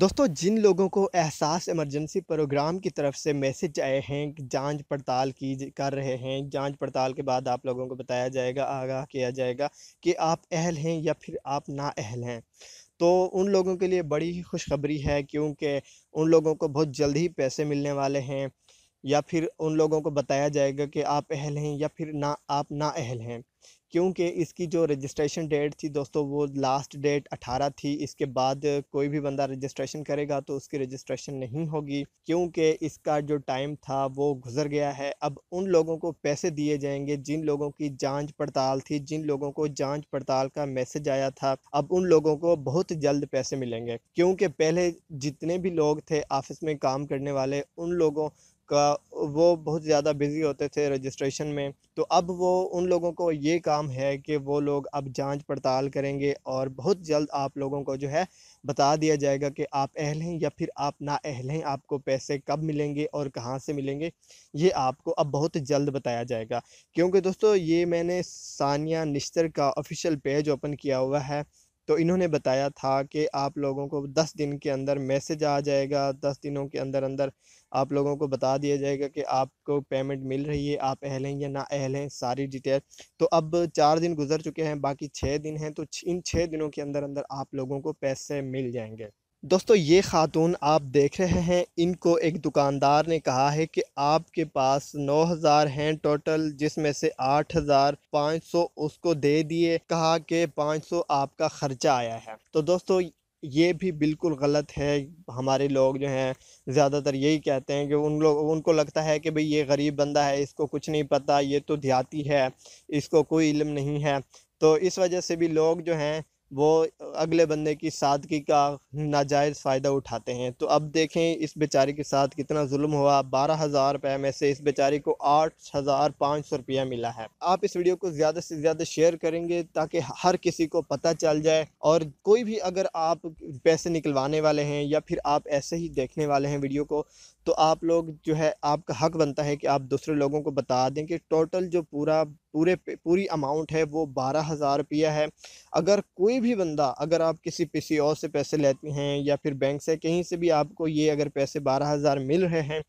दोस्तों जिन लोगों को एहसास इमरजेंसी प्रोग्राम की तरफ से मैसेज आए हैं जांच पड़ताल की कर रहे हैं जांच पड़ताल के बाद आप लोगों को बताया जाएगा आगाह किया जाएगा कि आप अहल हैं या फिर आप ना अहल हैं तो उन लोगों के लिए बड़ी खुशखबरी है क्योंकि उन लोगों को बहुत जल्द ही पैसे मिलने वाले हैं या फिर उन लोगों को बताया जाएगा कि आप अहल हैं या फिर ना आप ना अहल हैं क्योंकि इसकी जो रजिस्ट्रेशन डेट थी दोस्तों वो लास्ट डेट 18 थी इसके बाद कोई भी बंदा रजिस्ट्रेशन करेगा तो उसकी रजिस्ट्रेशन नहीं होगी क्योंकि इसका जो टाइम था वो गुजर गया है अब उन लोगों को पैसे दिए जाएंगे जिन लोगों की जांच पड़ताल थी जिन लोगों को जांच पड़ताल का मैसेज आया था अब उन लोगों को बहुत जल्द पैसे मिलेंगे क्योंकि पहले जितने भी लोग थे ऑफिस में काम करने वाले उन लोगों का वो बहुत ज़्यादा बिज़ी होते थे रजिस्ट्रेशन में तो अब वो उन लोगों को ये काम है कि वो लोग अब जांच पड़ताल करेंगे और बहुत जल्द आप लोगों को जो है बता दिया जाएगा कि आप अहल हैं या फिर आप ना अहल हैं आपको पैसे कब मिलेंगे और कहाँ से मिलेंगे ये आपको अब बहुत जल्द बताया जाएगा क्योंकि दोस्तों ये मैंने सानिया निश्तर का ऑफिशियल पेज ओपन किया हुआ है तो इन्होंने बताया था कि आप लोगों को दस दिन के अंदर मैसेज आ जाएगा दस दिनों के अंदर अंदर आप लोगों को बता दिया जाएगा कि आपको पेमेंट मिल रही है आप अहल हैं या ना अहल हैं सारी डिटेल तो अब चार दिन गुजर चुके हैं बाकी छः दिन हैं तो इन छः दिनों के अंदर अंदर आप लोगों को पैसे मिल जाएंगे दोस्तों ये खातून आप देख रहे हैं इनको एक दुकानदार ने कहा है कि आपके पास नौ हज़ार हैं टोटल जिसमें से आठ हज़ार पाँच सौ उसको दे दिए कहा कि पाँच सौ आपका ख़र्चा आया है तो दोस्तों ये भी बिल्कुल गलत है हमारे लोग जो हैं ज़्यादातर यही कहते हैं कि उन लोग उनको लगता है कि भाई ये गरीब बंदा है इसको कुछ नहीं पता ये तो देहाती है इसको कोई इल्म नहीं है तो इस वजह से भी लोग जो हैं वो अगले बंदे की सादगी का नाजायज़ फ़ायदा उठाते हैं तो अब देखें इस बेचारी के साथ कितना जुल्म हुआ बारह हज़ार रुपये में से इस बेचारी को आठ हज़ार पाँच सौ रुपया मिला है आप इस वीडियो को ज़्यादा से ज़्यादा शेयर करेंगे ताकि हर किसी को पता चल जाए और कोई भी अगर आप पैसे निकलवाने वाले हैं या फिर आप ऐसे ही देखने वाले हैं वीडियो को तो आप लोग जो है आपका हक बनता है कि आप दूसरे लोगों को बता दें कि टोटल जो पूरा पूरे पूरी अमाउंट है वो बारह हज़ार रुपया है अगर कोई भी बंदा अगर आप किसी किसी और से पैसे लेते हैं या फिर बैंक से कहीं से भी आपको ये अगर पैसे बारह हज़ार मिल रहे हैं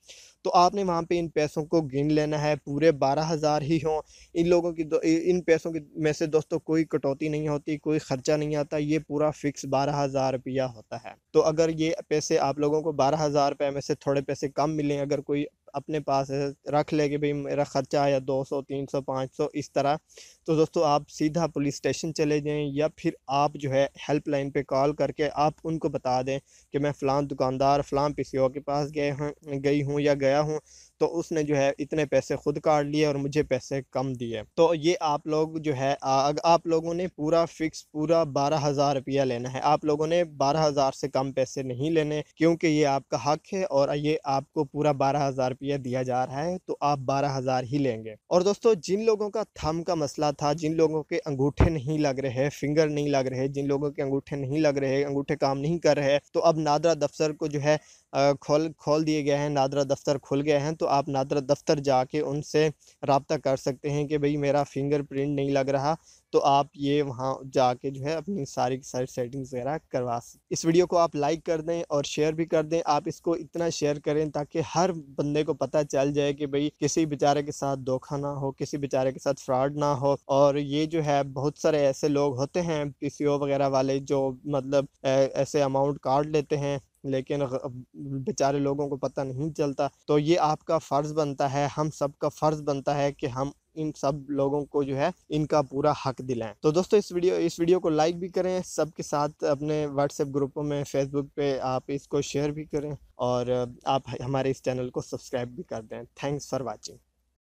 तो आपने वहाँ पे इन पैसों को गिन लेना है पूरे बारह हज़ार ही हों इन लोगों की इन पैसों की में से दोस्तों कोई कटौती नहीं होती कोई ख़र्चा नहीं आता ये पूरा फ़िक्स बारह हज़ार रुपया होता है तो अगर ये पैसे आप लोगों को बारह हज़ार रुपये में से थोड़े पैसे कम मिलें अगर कोई अपने पास रख ले कि भाई मेरा ख़र्चा आया दो सौ तीन सौ पाँच सौ इस तरह तो दोस्तों आप सीधा पुलिस स्टेशन चले जाएं या फिर आप जो है हेल्पलाइन पे कॉल करके आप उनको बता दें कि मैं फ़लां दुकानदार फ़लां पी के पास गए हैं गई हूँ या गया हूँ तो उसने जो है इतने पैसे खुद काट लिए और मुझे पैसे कम दिए तो ये आप लोग जो है आ, आप लोगों ने पूरा फिक्स पूरा बारह हज़ार रुपया लेना है आप लोगों ने बारह हज़ार से कम पैसे नहीं लेने क्योंकि ये आपका हक है और ये आपको पूरा बारह हज़ार रुपया दिया जा रहा है तो आप बारह हज़ार ही लेंगे और दोस्तों जिन लोगों का थम का मसला था जिन लोगों के अंगूठे नहीं लग रहे फिंगर नहीं लग रहे जिन लोगों के अंगूठे नहीं लग रहे अंगूठे काम नहीं कर रहे तो अब नादरा दफ्तर को जो है खोल खोल दिए गए हैं नादरा दफ्तर खुल गए हैं तो आप नादरा दफ्तर जाके उनसे रबता कर सकते हैं कि भाई मेरा फिंगर प्रिंट नहीं लग रहा तो आप ये वहाँ जाके जो है अपनी सारी की सारी सेटिंग्स वगैरह करवा सकते इस वीडियो को आप लाइक कर दें और शेयर भी कर दें आप इसको इतना शेयर करें ताकि हर बंदे को पता चल जाए कि भाई किसी बेचारे के साथ धोखा ना हो किसी बेचारे के साथ फ्रॉड ना हो और ये जो है बहुत सारे ऐसे लोग होते हैं पी वगैरह वाले जो मतलब ऐसे अमाउंट काट लेते हैं लेकिन बेचारे लोगों को पता नहीं चलता तो ये आपका फ़र्ज़ बनता है हम सब का फ़र्ज़ बनता है कि हम इन सब लोगों को जो है इनका पूरा हक दिलाएं तो दोस्तों इस वीडियो इस वीडियो को लाइक भी करें सबके साथ अपने व्हाट्सएप ग्रुपों में फेसबुक पे आप इसको शेयर भी करें और आप हमारे इस चैनल को सब्सक्राइब भी कर दें थैंक्स फॉर वॉचिंग